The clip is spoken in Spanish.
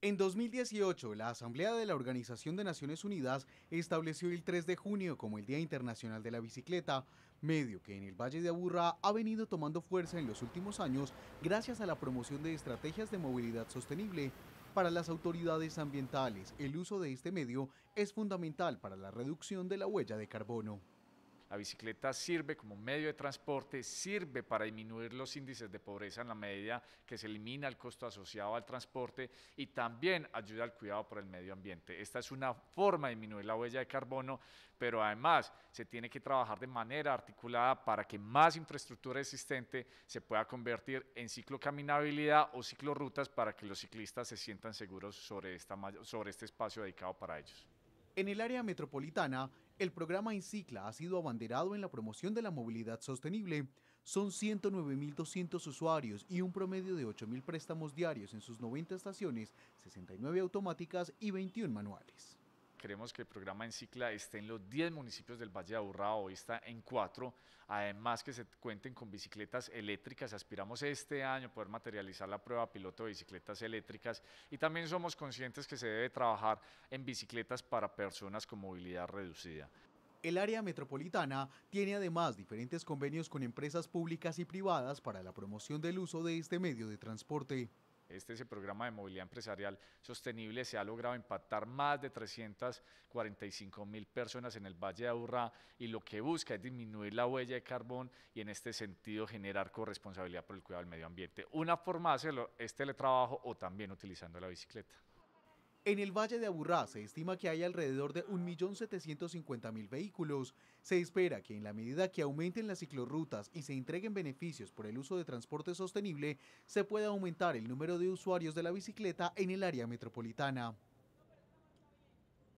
En 2018, la Asamblea de la Organización de Naciones Unidas estableció el 3 de junio como el Día Internacional de la Bicicleta, medio que en el Valle de Aburrá ha venido tomando fuerza en los últimos años gracias a la promoción de estrategias de movilidad sostenible. Para las autoridades ambientales, el uso de este medio es fundamental para la reducción de la huella de carbono. La bicicleta sirve como medio de transporte, sirve para disminuir los índices de pobreza en la medida que se elimina el costo asociado al transporte y también ayuda al cuidado por el medio ambiente. Esta es una forma de disminuir la huella de carbono, pero además se tiene que trabajar de manera articulada para que más infraestructura existente se pueda convertir en ciclocaminabilidad o ciclorutas para que los ciclistas se sientan seguros sobre, sobre este espacio dedicado para ellos. En el área metropolitana, el programa Encicla ha sido abanderado en la promoción de la movilidad sostenible. Son 109.200 usuarios y un promedio de 8.000 préstamos diarios en sus 90 estaciones, 69 automáticas y 21 manuales. Queremos que el programa Encicla esté en los 10 municipios del Valle de Aburrá, hoy está en 4. Además que se cuenten con bicicletas eléctricas. Aspiramos este año poder materializar la prueba piloto de bicicletas eléctricas y también somos conscientes que se debe trabajar en bicicletas para personas con movilidad reducida. El área metropolitana tiene además diferentes convenios con empresas públicas y privadas para la promoción del uso de este medio de transporte este es el programa de movilidad empresarial sostenible, se ha logrado impactar más de 345 mil personas en el Valle de Aburrá y lo que busca es disminuir la huella de carbón y en este sentido generar corresponsabilidad por el cuidado del medio ambiente. Una forma de hacerlo es teletrabajo o también utilizando la bicicleta. En el Valle de Aburrá se estima que hay alrededor de 1.750.000 vehículos. Se espera que en la medida que aumenten las ciclorrutas y se entreguen beneficios por el uso de transporte sostenible, se pueda aumentar el número de usuarios de la bicicleta en el área metropolitana.